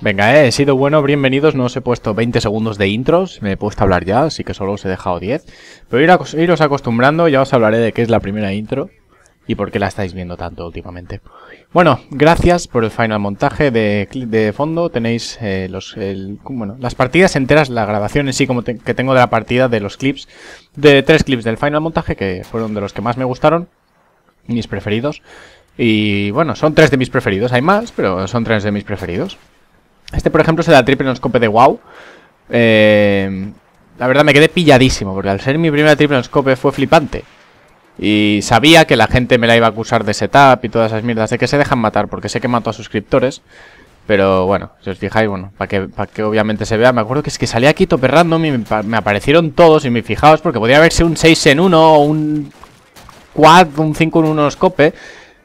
Venga, eh, he sido bueno, bienvenidos, no os he puesto 20 segundos de intros, me he puesto a hablar ya, así que solo os he dejado 10. Pero ir iros acostumbrando, ya os hablaré de qué es la primera intro y por qué la estáis viendo tanto últimamente. Bueno, gracias por el final montaje de, de fondo, tenéis eh, los, las partidas enteras, la grabación en sí como que tengo de la partida de los clips, de tres clips del final montaje que fueron de los que más me gustaron, mis preferidos. Y bueno, son tres de mis preferidos, hay más, pero son tres de mis preferidos. Este, por ejemplo, es la triple noscope de WoW. Eh, la verdad me quedé pilladísimo, porque al ser mi primera triple noscope fue flipante. Y sabía que la gente me la iba a acusar de setup y todas esas mierdas, de que se dejan matar, porque sé que mato a suscriptores. Pero bueno, si os fijáis, bueno, para que, que obviamente se vea, me acuerdo que es que salía aquí tope random y me, aparecieron todos y me fijaos porque podía haberse un 6 en 1 o un 4, un 5 en 1 escope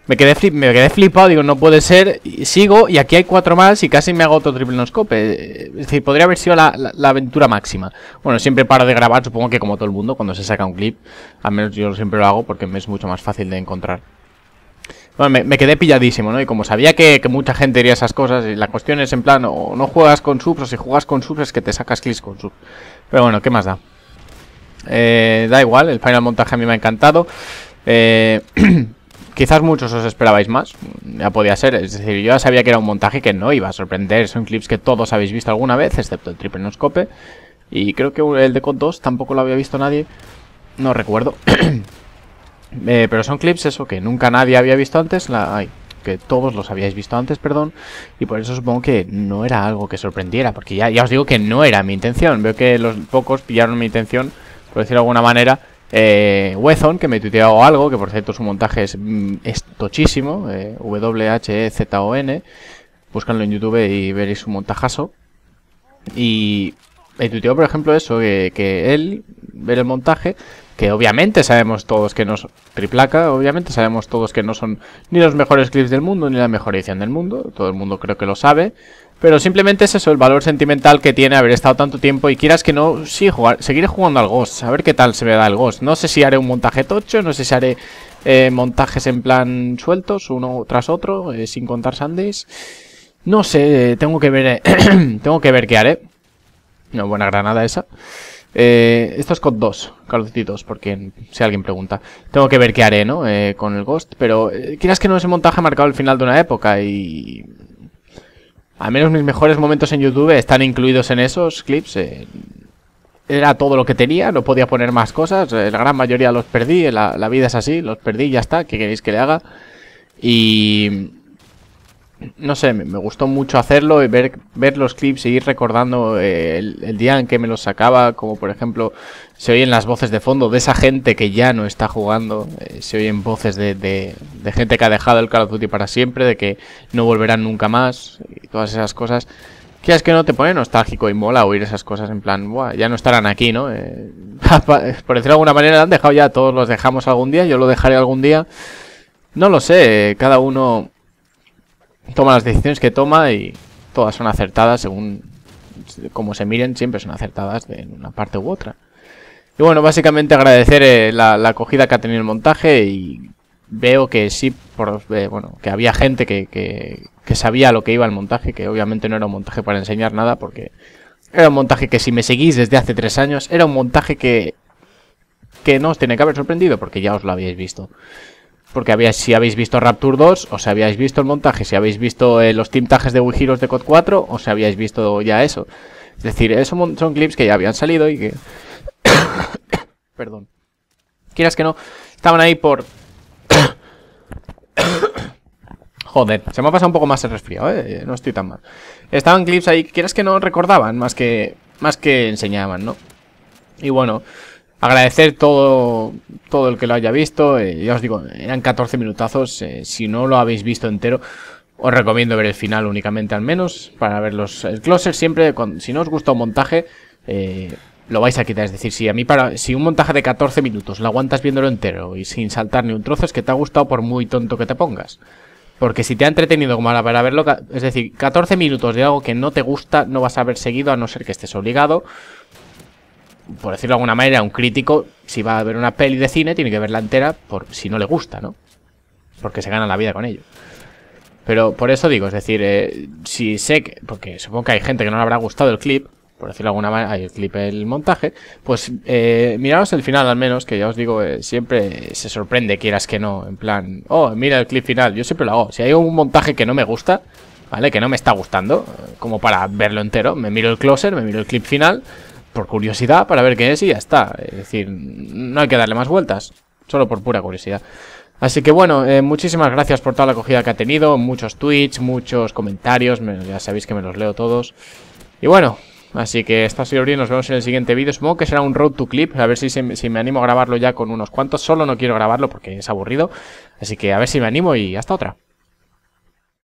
me quedé, me quedé flipado, digo, no puede ser. sigo y aquí hay cuatro más y casi me hago otro triplenoscope Es decir, podría haber sido la, aventura máxima. Bueno, siempre paro de grabar, supongo que como todo el mundo, cuando se saca un clip. Al menos yo siempre lo hago porque me es mucho más fácil de encontrar. Bueno, me, quedé pilladísimo, ¿no? Y como sabía que, mucha gente diría esas cosas, y la cuestión es en plan, o no juegas con subs, o si juegas con subs es que te sacas clips con subs. Pero bueno, ¿qué más da? Eh, da igual, el final montaje a mí me ha encantado. Eh... Quizás muchos os esperabais más, ya podía ser, es decir, yo ya sabía que era un montaje que no iba a sorprender, son clips que todos habéis visto alguna vez, excepto el triple y creo que el de COD 2 tampoco lo había visto nadie, no recuerdo, eh, pero son clips eso que nunca nadie había visto antes, la, que todos los habíais visto antes, perdón, y por eso supongo que no era algo que sorprendiera, porque ya, ya os digo que no era mi intención, veo que los pocos pillaron mi intención, por decirlo de alguna manera, eh, Wezon, que me tuiteado algo, que por cierto su montaje es, mm, tochísimo, eh, W-H-E-Z-O-N. Búscanlo en YouTube y veréis su montajazo. Y y por ejemplo, eso, que, que él, ver el montaje, que obviamente sabemos todos que no son triplaca, obviamente sabemos todos que no son ni los mejores clips del mundo, ni la mejor edición del mundo, todo el mundo creo que lo sabe, pero simplemente es eso, el valor sentimental que tiene haber estado tanto tiempo y quieras que no, sí, jugar, Seguiré jugando al Ghost, a ver qué tal se me da el Ghost, no sé si haré un montaje tocho, no sé si haré eh, montajes en plan sueltos, uno tras otro, eh, sin contar Sundays, no sé, tengo que ver, eh, tengo que ver qué haré. No, buena granada esa. Eh, esto es COD 2, calocitos, porque si alguien pregunta. Tengo que ver qué haré, ¿no? Eh, con el Ghost, pero eh, quizás que no ese montaje ha marcado el final de una época y... Al menos mis mejores momentos en YouTube están incluidos en esos clips. era todo lo que tenía, no podía poner más cosas. la gran mayoría los perdí, la, la vida es así, los perdí, ya está, ¿qué queréis que le haga? Y no sé, me, gustó mucho hacerlo, y ver, ver los clips y ir recordando eh, el, día en que me los sacaba, como por ejemplo se oyen las voces de fondo de esa gente que ya no está jugando, eh, se oyen voces de, de, gente que ha dejado el Call of Duty para siempre, de que no volverán nunca más y todas esas cosas. Que es que no te pone nostálgico y mola oír esas cosas en plan, Buah, ya no estarán aquí, ¿no? Eh, por decirlo de alguna manera, han dejado ya, todos los dejamos algún día, yo lo dejaré algún día. No lo sé, cada uno toma las decisiones que toma y todas son acertadas según cómo se miren, siempre son acertadas en una parte u otra. Y bueno, básicamente agradecer eh, la, acogida que ha tenido el montaje y veo que sí, eh, bueno, que había gente que, sabía lo que iba el montaje, que obviamente no era un montaje para enseñar nada porque era un montaje que si me seguís desde hace tres años, era un montaje que, que no os tiene que haber sorprendido porque ya os lo habíais visto. Porque si habéis visto Rapture 2, o si habíais visto el montaje, si habéis visto eh, los tintajes de Wii de COD 4, o si habíais visto ya eso. Es decir, esos son clips que ya habían salido y que... Perdón. Quieras que no, estaban ahí por... Joder, se me ha pasado un poco más el resfriado, eh, ¿eh? no estoy tan mal. Estaban clips ahí, quieras que no recordaban, más que, más que enseñaban, ¿no? Y bueno, agradecer todo, todo el que lo haya visto. Eh, ya os digo, eran 14 minutazos. Eh, si no lo habéis visto entero, os recomiendo ver el final únicamente al menos para ver los, el closer. Siempre, si no os gusta un montaje, eh, lo vais a quitar. Es decir, si a mí para si un montaje de 14 minutos lo aguantas viéndolo entero y sin saltar ni un trozo, es que te ha gustado por muy tonto que te pongas. Porque si te ha entretenido como para verlo, es decir, 14 minutos de algo que no te gusta no vas a haber seguido a no ser que estés obligado por decirlo de alguna manera, un crítico, si va a ver una peli de cine, tiene que verla entera por si no le gusta, ¿no? Porque se gana la vida con ello. Pero por eso digo, es decir, eh, si sé que, porque supongo que hay gente que no le habrá gustado el clip, por decirlo de alguna manera, el clip, el montaje, pues eh, el final al menos, que ya os digo, eh, siempre se sorprende, quieras que no, en plan, oh, mira el clip final, yo siempre lo hago. Si hay un montaje que no me gusta, ¿vale? Que no me está gustando, como para verlo entero, me miro el closer, me miro el clip final, por curiosidad, para ver qué es y ya está. Es decir, no hay que darle más vueltas, solo por pura curiosidad. Así que bueno, eh, muchísimas gracias por toda la acogida que ha tenido, muchos tweets, muchos comentarios, ya sabéis que me los leo todos. Y bueno, así que esta y nos vemos en el siguiente vídeo, supongo que será un road to clip, a ver si, si me animo a grabarlo ya con unos cuantos, solo no quiero grabarlo porque es aburrido, así que a ver si me animo y hasta otra.